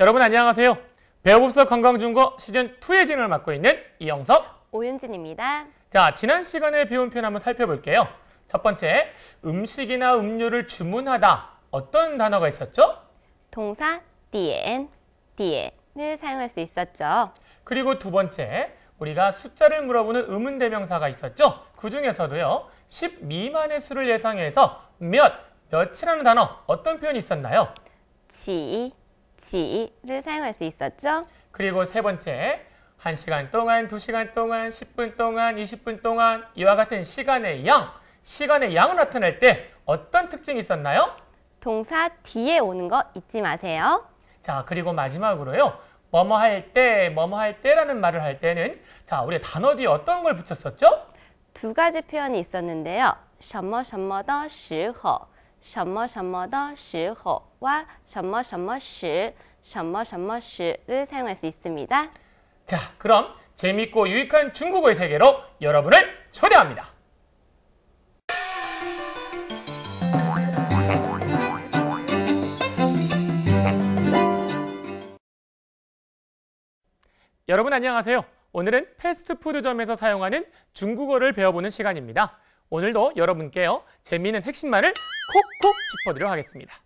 여러분 안녕하세요. 배우법사 관광중거 시즌2의 진을 맡고 있는 이영섭, 오윤진입니다. 자, 지난 시간에 배운 표현 한번 살펴볼게요. 첫 번째, 음식이나 음료를 주문하다. 어떤 단어가 있었죠? 동사 디엔, 디엔을 사용할 수 있었죠. 그리고 두 번째, 우리가 숫자를 물어보는 의문 대명사가 있었죠. 그 중에서도요. 10 미만의 수를 예상해서 몇, 몇이라는 단어 어떤 표현이 있었나요? 지, 시를 사용할 수 있었죠. 그리고 세 번째, 한시간 동안, 두시간 동안, 십 분 동안, 이십 분 동안 이와 같은 시간의 양, 시간의 양을 나타낼 때 어떤 특징이 있었나요? 동사 뒤에 오는 거 잊지 마세요. 자, 그리고 마지막으로요. 뭐뭐 할 때, 뭐뭐 할 때라는 말을 할 때는 자, 우리 단어 뒤에 어떤 걸 붙였었죠? 두 가지 표현이 있었는데요. 什么什么的时候,什么什么的时候,와什么什么时 셔머 셔머슈를 사용할 수 있습니다. 자, 그럼 재밌고 유익한 중국어의 세계로 여러분을 초대합니다. 여러분 안녕하세요. 오늘은 패스트푸드점에서 사용하는 중국어를 배워보는 시간입니다. 오늘도 여러분께요. 재미있는 핵심말을 콕콕 짚어드려 하겠습니다.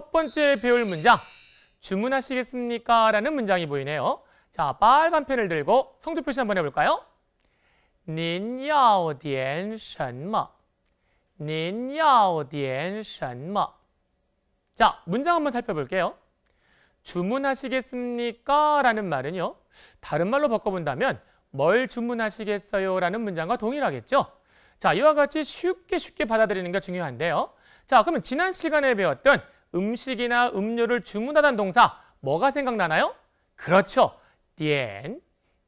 첫 번째 배울 문장 주문하시겠습니까? 라는 문장이 보이네요. 자, 빨간 펜을 들고 성조 표시 한번 해볼까요? 您要点什么?您要点什么? 자, 문장 한번 살펴볼게요. 주문하시겠습니까? 라는 말은요. 다른 말로 바꿔본다면 뭘 주문하시겠어요? 라는 문장과 동일하겠죠. 자, 이와 같이 쉽게 쉽게 받아들이는 게 중요한데요. 자, 그러면 지난 시간에 배웠던 음식이나 음료를 주문하다는 동사 뭐가 생각나나요? 그렇죠. 디엔,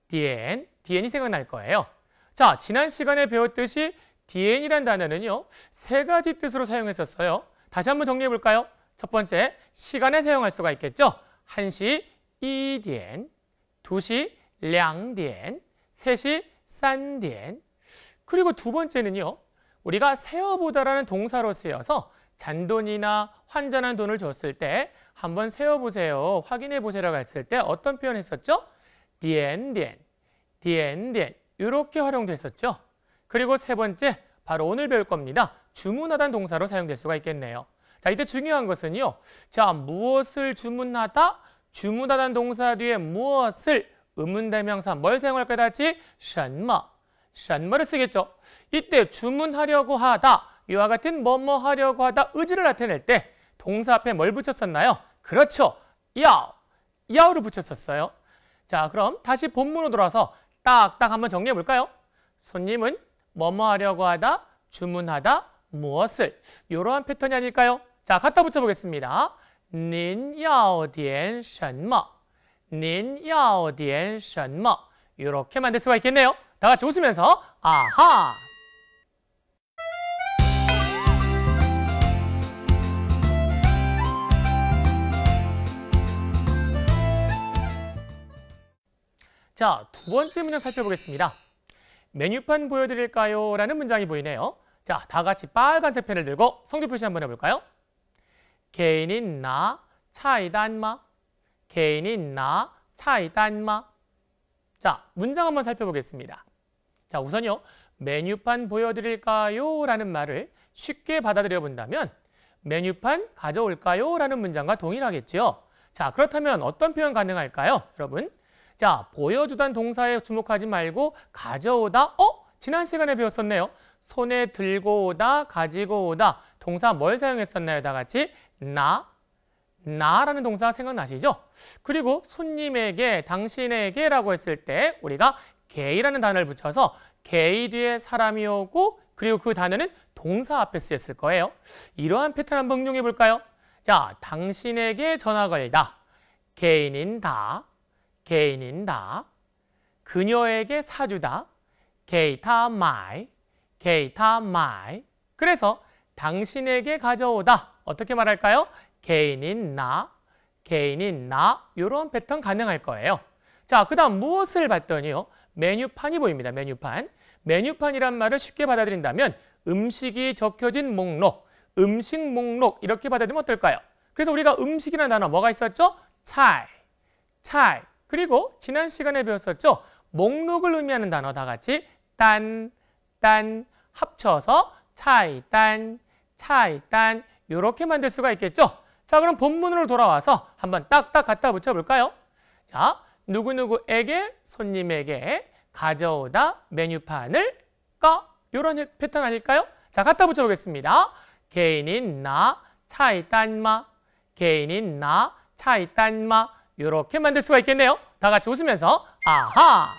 디엔, 디엔이 생각날 거예요. 자, 지난 시간에 배웠듯이 디엔이란 단어는요. 세 가지 뜻으로 사용했었어요. 다시 한번 정리해 볼까요? 첫 번째, 시간에 사용할 수가 있겠죠. 1시 2디엔, 2시 2디엔, 3시 싼디엔 그리고 두 번째는요. 우리가 세어보다라는 동사로 쓰여서 잔돈이나 환전한 돈을 줬을 때 한번 세어보세요. 확인해보세요라고 했을 때 어떤 표현 했었죠? 디엔디엔, 디엔디엔 이렇게 활용됐었죠. 그리고 세 번째, 바로 오늘 배울 겁니다. 주문하다는 동사로 사용될 수가 있겠네요. 자, 이때 중요한 것은요. 자, 무엇을 주문하다? 주문하다는 동사 뒤에 무엇을 의문대명사 뭘 사용할 거다 같이 샨마, 샨마를 쓰겠죠. 이때 주문하려고 하다 이와 같은 뭐뭐 하려고 하다 의지를 나타낼 때 동사 앞에 뭘 붙였었나요? 그렇죠. 야오. 야오를 붙였었어요. 자, 그럼 다시 본문으로 돌아서 와 딱딱 한번 정리해 볼까요? 손님은 뭐뭐 하려고 하다, 주문하다, 무엇을 이러한 패턴이 아닐까요? 자, 갖다 붙여 보겠습니다. 您要点什么?您要点什么? 이렇게 만들 수가 있겠네요. 다 같이 웃으면서 아하! 자, 두 번째 문장 살펴보겠습니다. 메뉴판 보여드릴까요? 라는 문장이 보이네요. 자, 다 같이 빨간색 펜을 들고 성조 표시 한번 해볼까요? 개인인 나, 차이단마. 개인인 나, 차이단마. 자, 문장 한번 살펴보겠습니다. 자, 우선요. 메뉴판 보여드릴까요? 라는 말을 쉽게 받아들여 본다면 메뉴판 가져올까요? 라는 문장과 동일하겠지요. 자, 그렇다면 어떤 표현 가능할까요? 여러분, 자, 보여주단 동사에 주목하지 말고 가져오다, 어? 지난 시간에 배웠었네요. 손에 들고 오다, 가지고 오다. 동사 뭘 사용했었나요? 다 같이 나, 나라는 동사 생각나시죠? 그리고 손님에게, 당신에게 라고 했을 때 우리가 게이라는 단어를 붙여서 게이 뒤에 사람이 오고 그리고 그 단어는 동사 앞에 쓰였을 거예요. 이러한 패턴 한번 응용해 볼까요? 자, 당신에게 전화 걸다. 개인인 다. 개인인다. 그녀에게 사주다. 게이타 마이, 게이타 마이. 그래서 당신에게 가져오다. 어떻게 말할까요? 개인인 나, 개인인 나 이런 패턴 가능할 거예요. 자, 그 다음 무엇을 봤더니요. 메뉴판이 보입니다. 메뉴판. 메뉴판이란 말을 쉽게 받아들인다면 음식이 적혀진 목록, 음식 목록 이렇게 받아들이면 어떨까요? 그래서 우리가 음식이라는 단어 뭐가 있었죠? 차이, 차이. 그리고 지난 시간에 배웠었죠. 목록을 의미하는 단어 다 같이 딴, 딴 합쳐서 차이, 딴, 차이, 딴 이렇게 만들 수가 있겠죠. 자, 그럼 본문으로 돌아와서 한번 딱딱 갖다 붙여볼까요? 자, 누구누구에게 손님에게 가져오다 메뉴판을 꺼 이런 패턴 아닐까요? 자, 갖다 붙여보겠습니다. 개인인 나 차이 딴마 개인인 나 차이 딴마 이렇게 만들 수가 있겠네요. 다 같이 웃으면서 아하!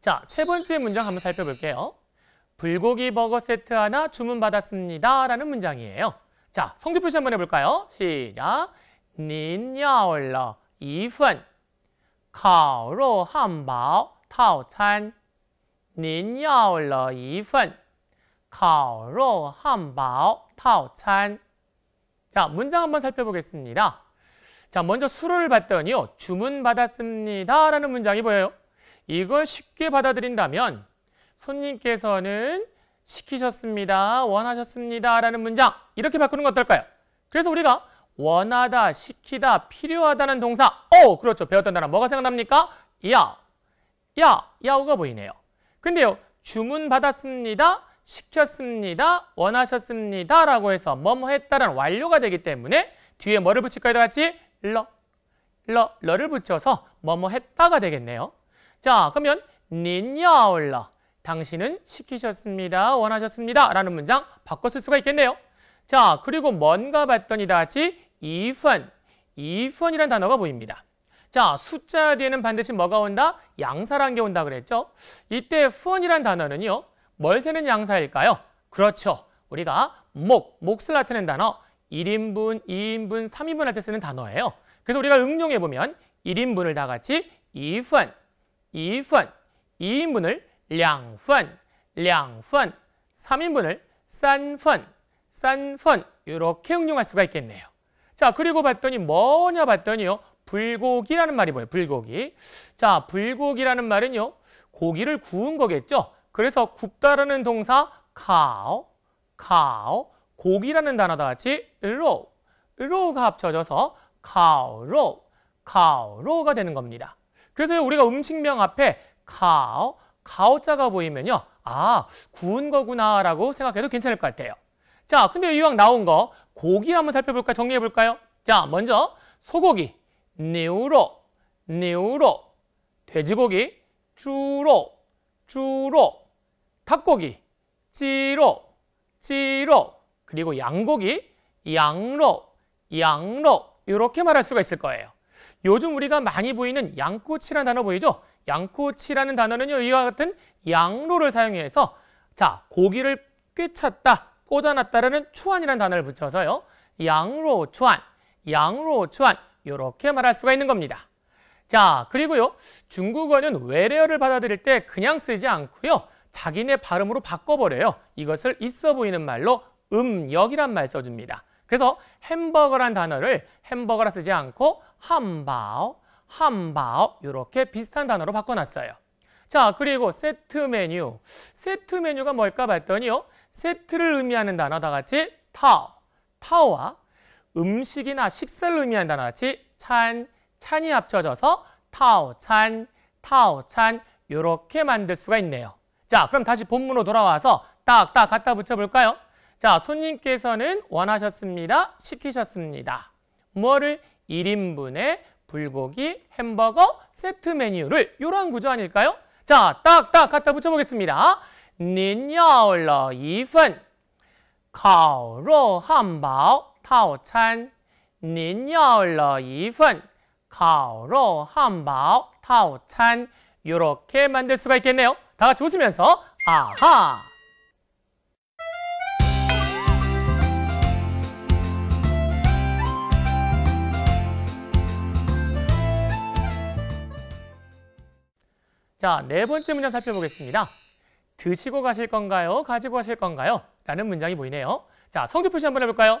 자, 세 번째 문장 한번 살펴볼게요. 불고기 버거 세트 하나 주문받았습니다. 라는 문장이에요. 자, 성조 표시 한번 해볼까요? 시작! 닌要了一份烤肉汉堡套餐 야您要了一份烤肉 한바오 타오찬. 자, 문장 한번 살펴보겠습니다. 자, 먼저 수를 봤더니요. 주문받았습니다. 라는 문장이 보여요. 이걸 쉽게 받아들인다면 손님께서는 시키셨습니다. 원하셨습니다. 라는 문장 이렇게 바꾸는 건 어떨까요? 그래서 우리가 원하다, 시키다, 필요하다는 동사 오! 그렇죠. 배웠던 단어 뭐가 생각납니까? 야, 야, 야우가 보이네요. 근데요, 주문 받았습니다, 시켰습니다, 원하셨습니다 라고 해서 뭐뭐 했다는 완료가 되기 때문에 뒤에 뭐를 붙일까요? 다 같이 러, 러, 러를 붙여서 뭐뭐 했다가 되겠네요. 자, 그러면 닌야올러 당신은 시키셨습니다, 원하셨습니다 라는 문장 바꿨을 수가 있겠네요. 자, 그리고 뭔가 봤더니 다 같이 이펀, 이펀이라는 단어가 보입니다. 자, 숫자 뒤에는 반드시 뭐가 온다? 양사란 게 온다 그랬죠? 이때 후원이란 단어는요. 뭘새는 양사일까요? 그렇죠. 우리가 목, 목을 나타낸 단어 1인분, 2인분, 3인분 할 때 쓰는 단어예요. 그래서 우리가 응용해보면 1인분을 다 같이 2분, 2분, 2인분을 2분, 2분, 3인분을 3분, 3분 이렇게 응용할 수가 있겠네요. 자, 그리고 봤더니 뭐냐 봤더니요. 불고기라는 말이 뭐예요? 불고기. 자, 불고기라는 말은요. 고기를 구운 거겠죠? 그래서 굽다라는 동사 가오가오 고기라는 단어 다 같이 로, 로가 합쳐져서 가오로가오로가 되는 겁니다. 그래서 우리가 음식명 앞에 가오 가오자가 보이면요. 아, 구운 거구나라고 생각해도 괜찮을 것 같아요. 자, 근데 이왕 나온 거 고기 한번 살펴볼까 요 정리해볼까요? 자, 먼저 소고기. 牛肉,牛肉, 돼지고기, 주로, 주로, 닭고기, 찌로, 찌로, 그리고 양고기, 양로, 양로 이렇게 말할 수가 있을 거예요. 요즘 우리가 많이 보이는 양꼬치라는 단어 보이죠? 양꼬치라는 단어는요. 이와 같은 양로를 사용해서 자 고기를 꿰찼다, 꽂아놨다라는 추안이라는 단어를 붙여서요. 양로 추안, 양로 추안 이렇게 말할 수가 있는 겁니다. 자, 그리고요. 중국어는 외래어를 받아들일 때 그냥 쓰지 않고요. 자기네 발음으로 바꿔버려요. 이것을 있어 보이는 말로 음역이란 말 써줍니다. 그래서 햄버거란 단어를 햄버거라 쓰지 않고 함바오, 함바오 이렇게 비슷한 단어로 바꿔놨어요. 자, 그리고 세트 메뉴. 세트 메뉴가 뭘까 봤더니요. 세트를 의미하는 단어 다 같이 타오, 타오와 음식이나 식사를 의미한 단어같이 찬, 찬이 합쳐져서 타오, 찬, 타오, 찬 이렇게 만들 수가 있네요. 자, 그럼 다시 본문으로 돌아와서 딱, 딱 갖다 붙여볼까요? 자, 손님께서는 원하셨습니다. 시키셨습니다. 뭐를? 1인분의 불고기, 햄버거, 세트 메뉴를 이러한 구조 아닐까요? 자, 딱, 딱 갖다 붙여보겠습니다. 您要了一份烤肉汉堡。 套餐，您要了一份烤肉汉堡套餐。이렇게 만들 수가 있겠네요. 다 같이 웃으면서 아하! 자, 네 번째 문장 살펴보겠습니다. 드시고 가실 건가요? 가지고 가실 건가요? 라는 문장이 보이네요. 자, 성적 표시 한번 해볼까요?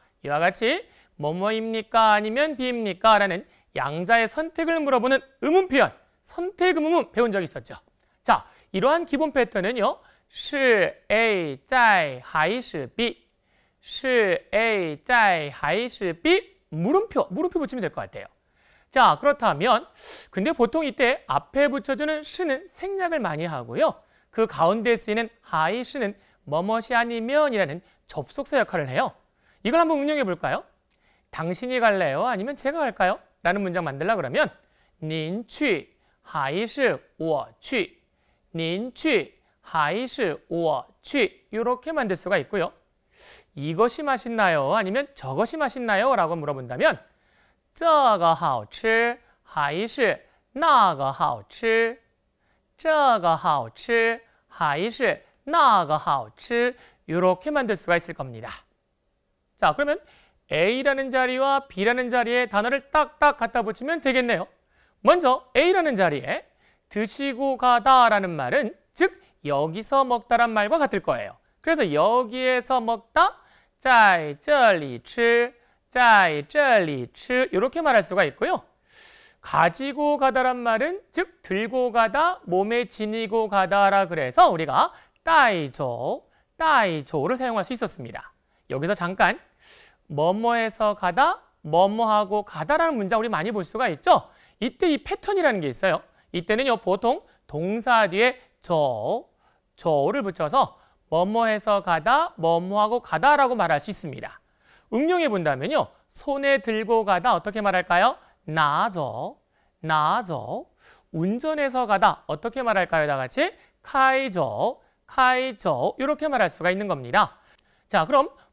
이와 같이 뭐뭐입니까 아니면 비입니까 라는 양자의 선택을 물어보는 의문 표현, 선택 의문 문 배운 적 있었죠. 자, 이러한 기본 패턴은요. 是 A 在还是 B? 是 A 하이 是 B? 물음표, 물음표 붙이면 될 것 같아요. 자, 그렇다면 근데 보통 이때 앞에 붙여주는 시는 생략을 많이 하고요. 그 가운데 쓰이는 하이시는 뭐뭐시 아니면이라는 접속사 역할을 해요. 이걸 한번 응용해 볼까요? 당신이 갈래요? 아니면 제가 갈까요? 라는 문장 만들라 그러면 您去还是我去您去还是我去 이렇게 만들 수가 있고요. 이것이 맛있나요? 아니면 저것이 맛있나요? 라고 물어본다면 这个好吃还是那个好吃这个好吃还是那个好吃 이렇게 만들 수가 있을 겁니다. 자, 그러면 A라는 자리와 B라는 자리에 단어를 딱딱 갖다 붙이면 되겠네요. 먼저 A라는 자리에 드시고 가다라는 말은 즉 여기서 먹다란 말과 같을 거예요. 그래서 여기에서 먹다, 在这里吃,在这里吃 이렇게 말할 수가 있고요. 가지고 가다란 말은 즉 들고 가다, 몸에 지니고 가다라 그래서 우리가 따이조, 따이조를 사용할 수 있었습니다. 여기서 잠깐 뭐뭐에서 가다, 뭐뭐하고 가다라는 문장 우리 많이 볼 수가 있죠. 이때 이 패턴이라는 게 있어요. 이때는요 보통 동사 뒤에 저, 저를 붙여서 뭐뭐해서 가다, 뭐뭐하고 가다라고 말할 수 있습니다. 응용해 본다면요. 손에 들고 가다 어떻게 말할까요? 나저, 나저. 운전해서 가다 어떻게 말할까요? 다 같이 카이저, 카이저 이렇게 말할 수가 있는 겁니다. 자, 그럼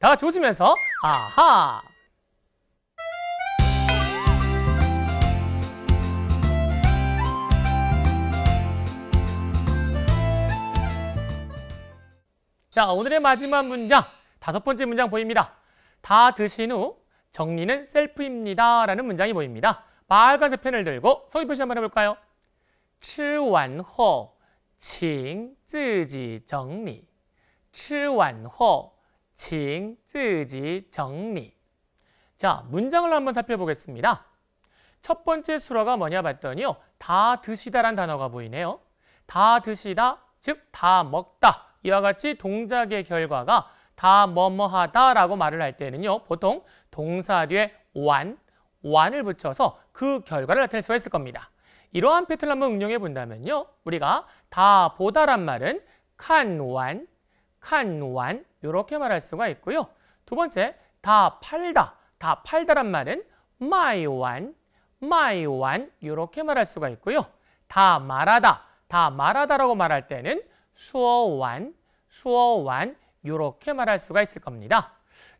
다 같이 웃으면서 아하! 자, 오늘의 마지막 문장, 다섯 번째 문장 보입니다. 다 드신 후 정리는 셀프입니다. 라는 문장이 보입니다. 빨간색 펜을 들고 소리 표시 한번 해볼까요? 吃完后请自己整理吃完后 칭, 쯔지, 정리. 자, 문장을 한번 살펴보겠습니다. 첫 번째 수라가 뭐냐 봤더니요. 다 드시다란 단어가 보이네요. 다 드시다, 즉 다 먹다. 이와 같이 동작의 결과가 다 뭐뭐하다라고 말을 할 때는요. 보통 동사 뒤에 완, 완을 붙여서 그 결과를 나타낼 수가 있을 겁니다. 이러한 패턴을 한번 응용해 본다면요. 우리가 다 보다란 말은 칸완, 칸완 이렇게 말할 수가 있고요. 두 번째, 다 팔다, 다 팔다란 말은 마이완, 마이완 이렇게 말할 수가 있고요. 다 말하다, 다 말하다라고 말할 때는 수어완, 수어완 이렇게 말할 수가 있을 겁니다.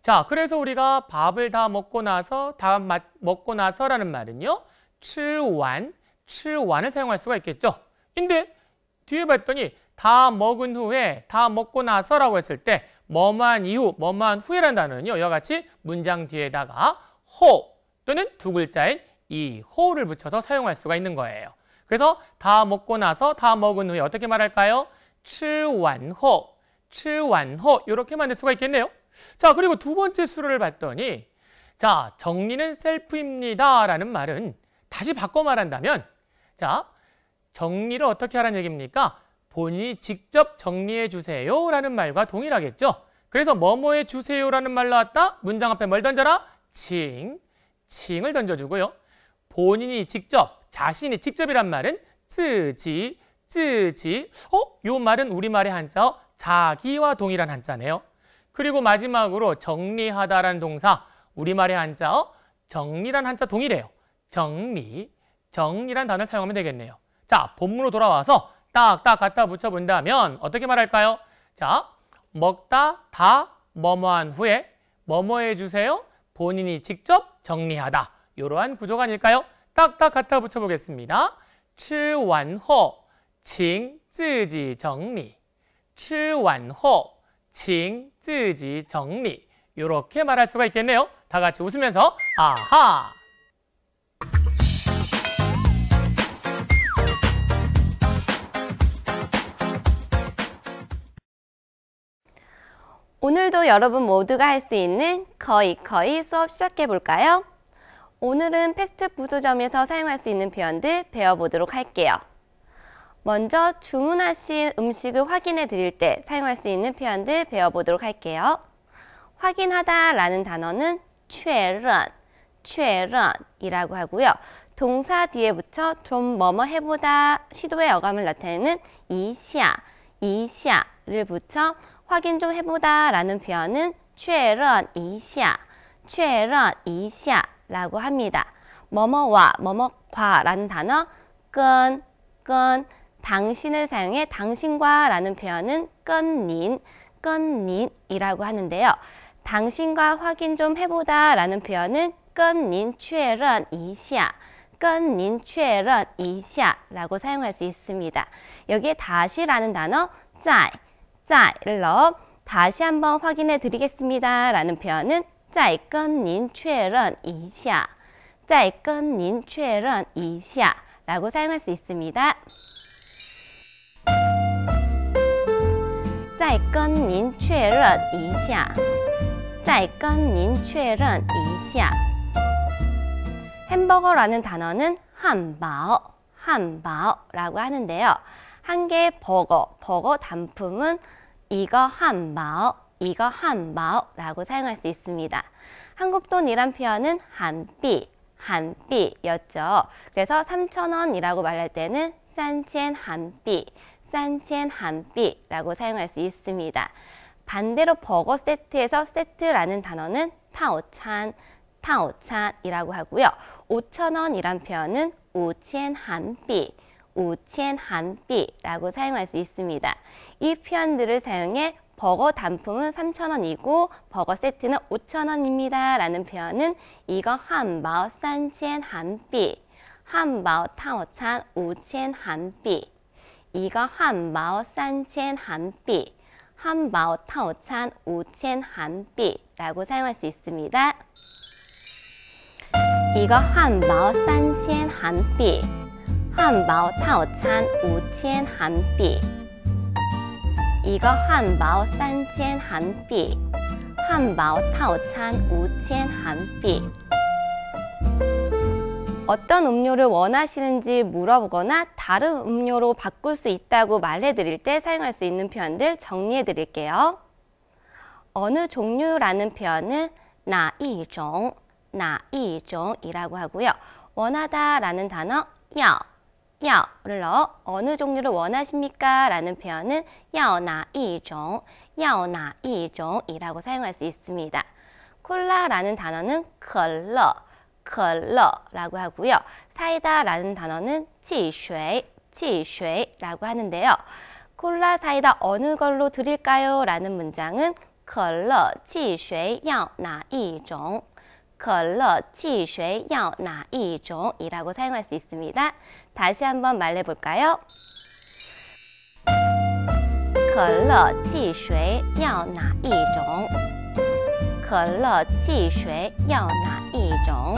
자, 그래서 우리가 밥을 다 먹고 나서, 다 마, 먹고 나서라는 말은요. 吃완吃완을 사용할 수가 있겠죠. 근데 뒤에 봤더니 다 먹은 후에, 다 먹고 나서라고 했을 때 뭐만 이후, 뭐만 후에라는 단어는요. 이와 같이 문장 뒤에다가 호 또는 두 글자인 이 호를 붙여서 사용할 수가 있는 거예요. 그래서 다 먹고 나서, 다 먹은 후에 어떻게 말할까요? 吃完后,吃完后 이렇게 만들 수가 있겠네요. 자, 그리고 두 번째 수를 봤더니 자, 정리는 셀프입니다 라는 말은 다시 바꿔 말한다면 자, 정리를 어떻게 하라는 얘기입니까? 본인이 직접 정리해 주세요 라는 말과 동일하겠죠. 그래서 뭐뭐 해 주세요 라는 말 나왔다. 문장 앞에 뭘 던져라? 칭, 칭을 던져주고요. 본인이 직접, 자신이 직접이란 말은 쯔지, 쯔지. 어? 요 말은 우리말의 한자어 자기와 동일한 한자네요. 그리고 마지막으로 정리하다라는 동사 우리말의 한자어 정리란 한자 동일해요. 정리, 정리란 단어를 사용하면 되겠네요. 자, 본문으로 돌아와서 딱딱 갖다 붙여본다면 어떻게 말할까요? 자, 먹다 다 뭐뭐한 후에 뭐뭐 해주세요. 본인이 직접 정리하다. 이러한 구조가 아닐까요? 딱딱 갖다 붙여보겠습니다. 吃完后请自己정리 吃完后请自己정리 이렇게 말할 수가 있겠네요. 다 같이 웃으면서 아하! 오늘도 여러분 모두가 할 수 있는 거의 거의 수업 시작해 볼까요? 오늘은 패스트푸드점에서 사용할 수 있는 표현들 배워보도록 할게요. 먼저 주문하신 음식을 확인해 드릴 때 사용할 수 있는 표현들 배워보도록 할게요. 확인하다 라는 단어는 최런, 최런이라고 하고요. 동사 뒤에 붙여 좀 뭐뭐 해보다 시도의 어감을 나타내는 이샤이샤를 붙여 확인 좀 해보다 라는 표현은 최런 이샤, 최런 이샤라고 합니다. 뭐뭐와 뭐뭐과 라는 단어 끈, 끈, 당신을 사용해 당신과 라는 표현은 끈닌, 끈닌이라고 하는데요. 당신과 확인 좀 해보다 라는 표현은 끈 닌 최런 이샤, 끈닌 최런 이샤라고 사용할 수 있습니다. 여기에 다시라는 단어 짜 자일러 다시 한번 확인해 드리겠습니다. 라는 표현은 再跟您确认一下再跟您确认一下 라고 사용할 수 있습니다. 再跟您确认一下再跟您确认一下 햄버거라는 단어는 한바오, 한바오라고 하는데요. 한 개의 버거, 버거 단품은 이거 한 마오, 이거 한 마오라고 사용할 수 있습니다. 한국 돈이란 표현은 한비, 한비였죠. 그래서 3천원이라고 말할 때는 산첸 한비, 산첸 한비라고 사용할 수 있습니다. 반대로 버거 세트에서 세트라는 단어는 타오찬, 타오찬이라고 하고요. 5천원이란 표현은 우첸 한비, 우첸 한비라고 사용할 수 있습니다. 이 표현들을 사용해 버거 단품은 3,000원이고 버거 세트는 5,000원입니다. 라는 표현은 이거 한마오 산첸 한비 한마오 타오찬 우첸 한비 이거 한마오 산첸 한비 한마오 타오찬 우첸 한비 라고 사용할 수 있습니다. 이거 한마오 산첸 한비 한바汉타套찬 우첸 한비 이거 한바오 산첸 한비 한바오 타오찬 우첸 한비 어떤 음료를 원하시는지 물어보거나 다른 음료로 바꿀 수 있다고 말해드릴 때 사용할 수 있는 표현들 정리해드릴게요. 어느 종류라는 표현은 나이종, 나이종이라고 하고요. 원하다라는 단어 야, 야를 넣어 어느 종류를 원하십니까? 라는 표현은 야나이종, 야나이종이라고 사용할 수 있습니다. 콜라라는 단어는 컬러, 컬러라고 하고요. 사이다라는 단어는 치쉐, 치쉐라고 하는데요. 콜라 사이다 어느 걸로 드릴까요? 라는 문장은 컬러 치쉐 야나이종, 컬러 치쉐 야나이종이라고 사용할 수 있습니다. 다시 한번 말해볼까요? 컬러 지쉐 야나 이종 컬러 지쉐 야나 이종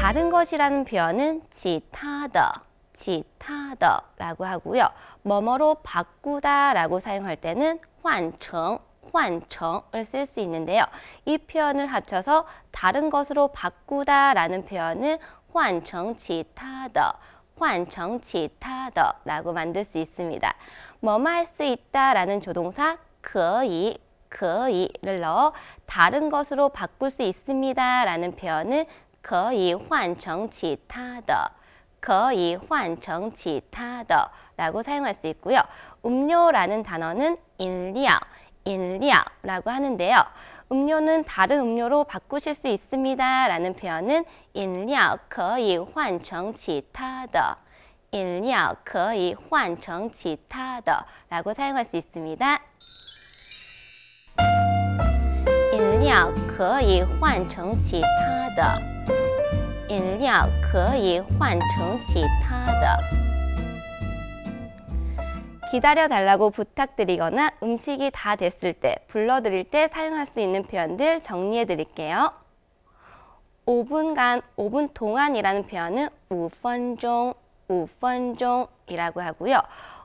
다른 것이라는 표현은 지타더 지타더라고 하고요. 뭐뭐로 바꾸다 라고 사용할 때는 환청 환청을 쓸 수 있는데요. 이 표현을 합쳐서 다른 것으로 바꾸다라는 표현은 환청其타더환청其타더라고 만들 수 있습니다. 뭐뭐 할수 있다라는 조동사 可以 可以를 넣어 다른 것으로 바꿀 수 있습니다라는 표현은 可以换成其他的 可以换成其他的라고 사용할 수 있고요. 음료라는 단어는 饮料 인리아라고 하는데요. 음료는 다른 음료로 바꾸실 수 있습니다. 라는 표현은 인 일料可以换成其他的 饮料可以换成其他的 라고 사용할 수 있습니다. 饮料可以换成其他的饮料可以换成其他的 기다려달라고 부탁드리거나 음식이 다 됐을 때, 불러드릴 때 사용할 수 있는 표현들 정리해 드릴게요. 5분간, 5분 동안이라는 표현은 우펀종, 우펀종이라고 하고요.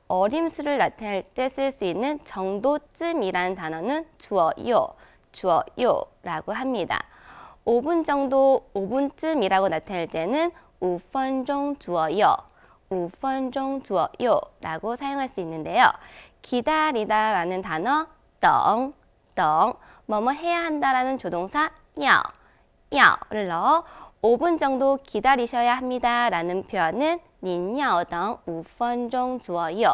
어림수를 나타낼 때 쓸 수 있는 정도쯤이라는 단어는 주어요, 주어요라고 합니다. 5분 정도, 5분쯤이라고 나타낼 때는 우펀종 주어요, 15분 정도 요라고 사용할 수 있는데요. 기다리다라는 단어 떵, 떵, 뭐뭐 해야 한다라는 조동사 야, 야를 넣어 5분 정도 기다리셔야 합니다라는 표현은 닌要等 5分钟 左右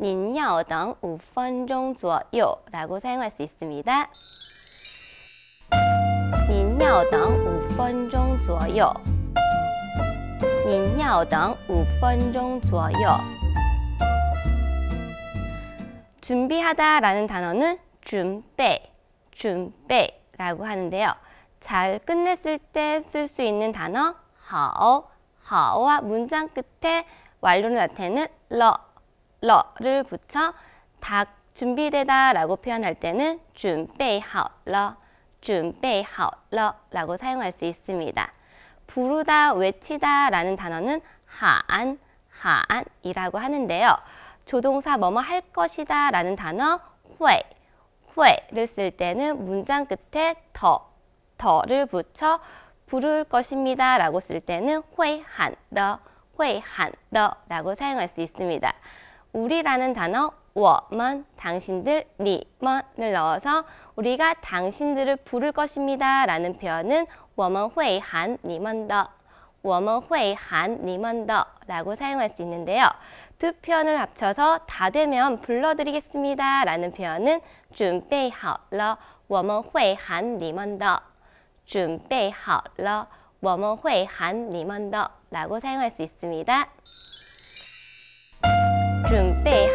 닌要等 5分钟 左요라고 사용할 수 있습니다. 닌要等 5分钟 左요 您要等五分钟左右. 준비하다라는 단어는 준비, 준비라고 하는데요. 잘 끝냈을 때 쓸 수 있는 단어 하오, 하오와 문장 끝에 완료를 나타내는 러, 러를 붙여 다 준비되다라고 표현할 때는 준비好了, 준비好了라고 사용할 수 있습니다. 부르다, 외치다 라는 단어는 하안, 하안이라고 하는데요. 조동사 뭐뭐 할 것이다 라는 단어 회, 회를 쓸 때는 문장 끝에 더, 더를 붙여 부를 것입니다 라고 쓸 때는 회한, 더, 회한, 더라고 사용할 수 있습니다. 우리라는 단어 워먼, 당신들, 니먼을 넣어서 우리가 당신들을 부를 것입니다 라는 표현은 워먼회한 니먼더 워먼회한 니먼더 라고 사용할 수 있는데요. 두 표현을 합쳐서 다 되면 불러드리겠습니다 라는 표현은 준비好러 워먼회한 니먼더 준비好러 워먼회한 니먼더 라고 사용할 수 있습니다. 준비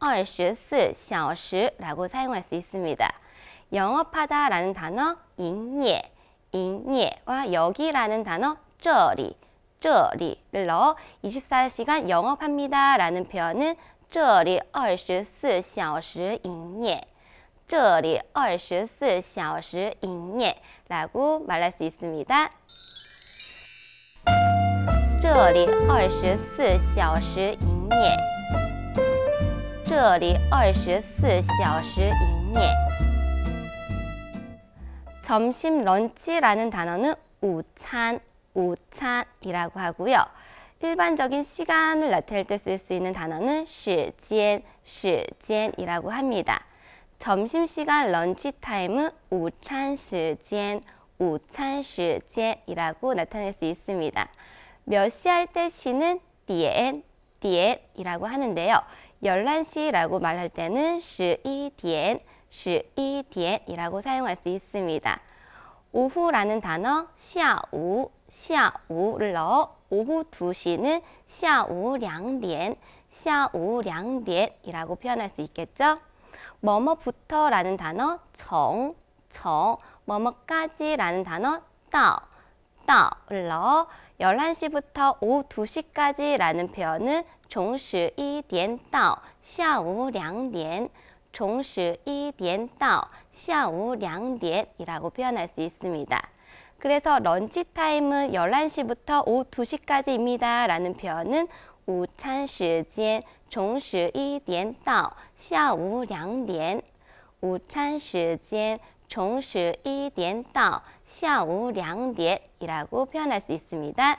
24 小时라고 사용할 수 있습니다. 영업하다 라는 단어 잉예, 잉예와 여기라는 단어 쩌리, 쩌리를 넣어 24시간 영업합니다 라는 표현은 쩌리 2 4小时 잉예, 쩌리 2 4小时 잉예 라고 말할 수 있습니다. 쩌리 24小时营业 这里二十四小时以内。점심 런치라는 단어는 우찬, 우찬이라고 하고요. 일반적인 시간을 나타낼 때 쓸 수 있는 단어는 시간, 시간이라고 합니다. 점심시간 런치 타임은 우찬 시간, 우찬 시간이라고 나타낼 수 있습니다. 몇 시 할 때 시는 디엔, 디엔이라고 하는데요. 11시라고 말할 때는 12디엔, 12디엔이라고 사용할 수 있습니다. 오후라는 단어 샤우, 샤우를 넣어 오후 2시는 샤우 량디엔, 샤우 량이라고 표현할 수 있겠죠? 뭐뭐부터라는 단어 정, 정, 뭐뭐까지라는 단어 따, 따를 넣어 11시부터 오후 2시까지라는 표현은 从十一点到下午两点. 종시 2点到 下午 2点이라고 표현할 수 있습니다. 그래서 런치 타임은 11시부터 오후 2시까지입니다. 라는 표현은 우찬 시간 종시 1点到 下午 2点 우찬 시간 종시 1点到 下午 2点이라고 표현할 수 있습니다.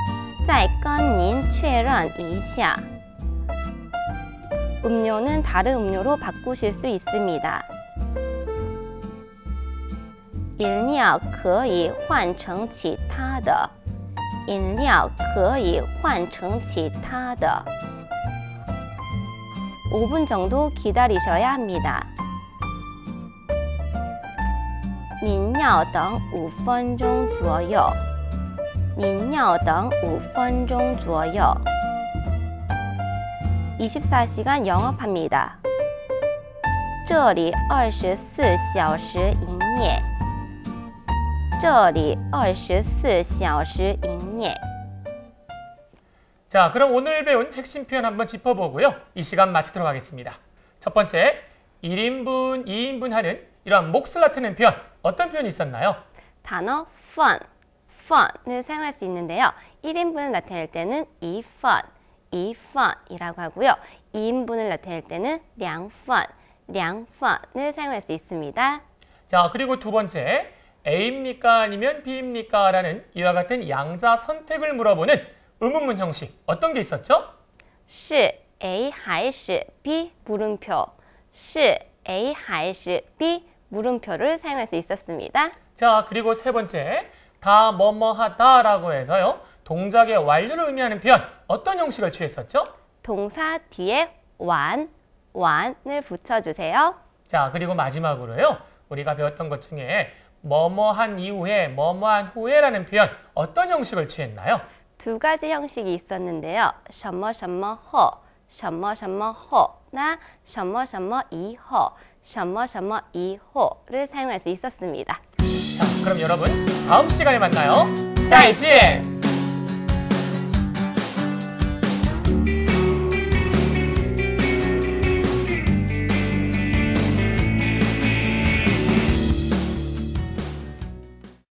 再跟您确认一下。 음료는 다른 음료로 바꾸실 수 있습니다. 饮料可以换成其他的.饮料可以换成其他的. 5분 정도 기다리셔야 합니다. 您要等5分钟左右。您要等五分钟左右。 24시간 영업합니다. 这里 24小时 营业.这里 24小时 营业. 자, 그럼 오늘 배운 핵심 표현 한번 짚어보고요. 이 시간 마치도록 하겠습니다. 첫 번째, 1인분, 2인분 하는 이러한 몫을 나타내는 표현, 어떤 표현이 있었나요? 단어 fun. fun을 사용할 수 있는데요. 1인분을 나타낼 때는 이 fun, 이 fun이라고 하고요. 2인분을 나타낼 때는 량 fun, 량 fun을 사용할 수 있습니다. 자, 그리고 두 번째, A입니까 아니면 B입니까? 라는 이와 같은 양자 선택을 물어보는 의문문 형식 어떤 게 있었죠? 是 A 还是 B 물음표 是 A 还是 B 물음표를 사용할 수 있었습니다. 자, 그리고 세 번째 다 뭐뭐하다라고 해서요. 동작의 완료를 의미하는 표현 어떤 형식을 취했었죠? 동사 뒤에 완, 완을 붙여주세요. 자, 그리고 마지막으로요. 우리가 배웠던 것 중에 뭐뭐한 이후에, 뭐뭐한 후에라는 표현 어떤 형식을 취했나요? 두 가지 형식이 있었는데요. 什么什么허, 什么什么허나 什么什么以허, 什么什么以허를 사용할 수 있었습니다. 그럼 여러분 다음 시간에 만나요. 라이트!